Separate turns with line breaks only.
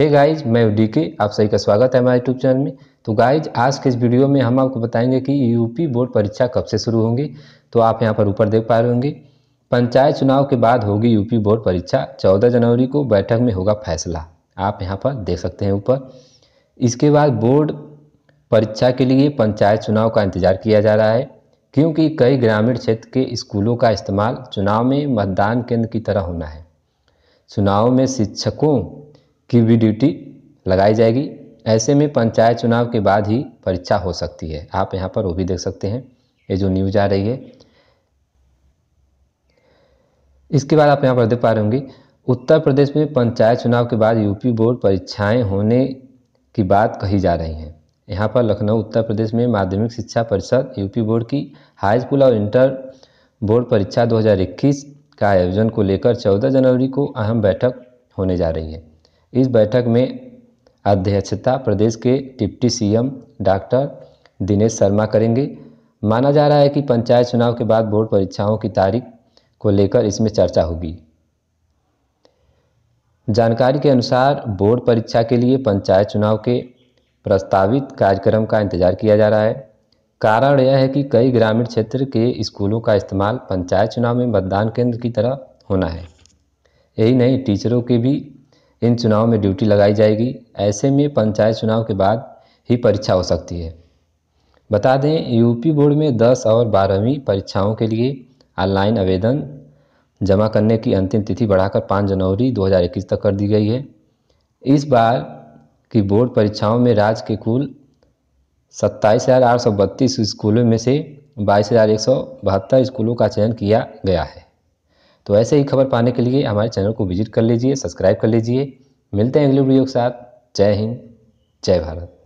हे hey guys मैं डी के आप सभी का स्वागत है हमारे यूट्यूब चैनल में तो गाइज आज के इस वीडियो में हम आपको बताएंगे कि यूपी बोर्ड परीक्षा कब से शुरू होंगी तो आप यहां पर ऊपर देख पा रहे होंगे पंचायत चुनाव के बाद होगी यूपी बोर्ड परीक्षा 14 जनवरी को बैठक में होगा फैसला आप यहाँ पर देख सकते हैं ऊपर इसके बाद बोर्ड परीक्षा के लिए पंचायत चुनाव का इंतजार किया जा रहा है क्योंकि कई ग्रामीण क्षेत्र के स्कूलों का इस्तेमाल चुनाव में मतदान केंद्र की तरह होना है चुनाव में शिक्षकों की भी ड्यूटी लगाई जाएगी ऐसे में पंचायत चुनाव के बाद ही परीक्षा हो सकती है आप यहाँ पर वो भी देख सकते हैं ये जो न्यूज आ रही है इसके बाद आप यहाँ पर देख पा रहे होंगे उत्तर प्रदेश में पंचायत चुनाव के बाद यूपी बोर्ड परीक्षाएं होने की बात कही जा रही हैं यहाँ पर लखनऊ उत्तर प्रदेश में माध्यमिक शिक्षा परिषद यूपी बोर्ड की हाईस्कूल और इंटर बोर्ड परीक्षा 2021 का आयोजन को लेकर 14 जनवरी को अहम बैठक होने जा रही है इस बैठक में अध्यक्षता प्रदेश के deputy CM doctor Dinesh Sharma करेंगे माना जा रहा है कि पंचायत चुनाव के बाद बोर्ड परीक्षाओं की तारीख को लेकर इसमें चर्चा होगी जानकारी के अनुसार बोर्ड परीक्षा के लिए पंचायत चुनाव के प्रस्तावित कार्यक्रम का इंतजार किया जा रहा है कारण यह है कि कई ग्रामीण क्षेत्र के स्कूलों का इस्तेमाल पंचायत चुनाव में मतदान केंद्र की तरह होना है यही नहीं टीचरों के भी इन चुनाव में ड्यूटी लगाई जाएगी ऐसे में पंचायत चुनाव के बाद ही परीक्षा हो सकती है बता दें यूपी बोर्ड में 10 और बारहवीं परीक्षाओं के लिए ऑनलाइन आवेदन जमा करने की अंतिम तिथि बढ़ाकर 5 जनवरी 2021 तक कर दी गई है इस बार की बोर्ड परीक्षाओं में राज्य के कुल सत्ताईस हज़ार आठ सौ बत्तीस स्कूलों में से बाईस हज़ार एक सौ बहत्तर स्कूलों का चयन किया गया है तो ऐसे ही खबर पाने के लिए हमारे चैनल को विजिट कर लीजिए सब्सक्राइब कर लीजिए मिलते हैं अगले वीडियो के साथ जय हिंद जय भारत